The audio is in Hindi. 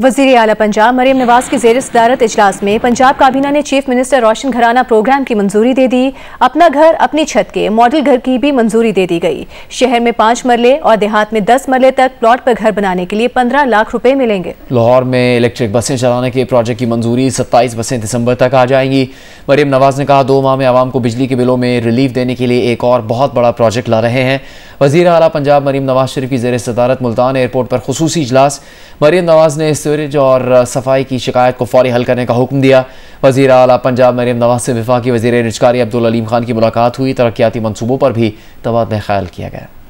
वजीर अला पंजाब मरीम नवाज की जेर सदारत इजलास में पंजाब काबीना ने चीफ मिनिस्टर रोशन घराना प्रोग्राम की मंजूरी दे दी अपना घर अपनी छत के मॉडल घर की भी मंजूरी दे दी गई शहर में पाँच मरले और देहात में दस मरले तक प्लॉट पर घर बनाने के लिए पंद्रह लाख रुपए मिलेंगे लाहौर में इलेक्ट्रिक बसें चलाने के प्रोजेक्ट की मंजूरी सत्ताईस बसें दिसंबर तक आ जाएंगी मरीम नवाज ने कहा दो माह में आवाम को बिजली के बिलों में रिलीफ देने के लिए एक और बहुत बड़ा प्रोजेक्ट ला रहे हैं वजी अला पंजाब मरीम नवाज शरीफ की जेर सदारत मुल्तान एयरपोर्ट पर खसूसी इजलास मरीम नवाज ने सीवरेज और सफाई की शिकायत को फौरी हल करने का हुक्म दिया वज़ी अला पंजाब मरीम नवाज से विफाकी वजी निजकारी अब्दुल अलीम खान की मुलाकात हुई तरक्याती मनसूबों पर भी तबादला ख्याल किया गया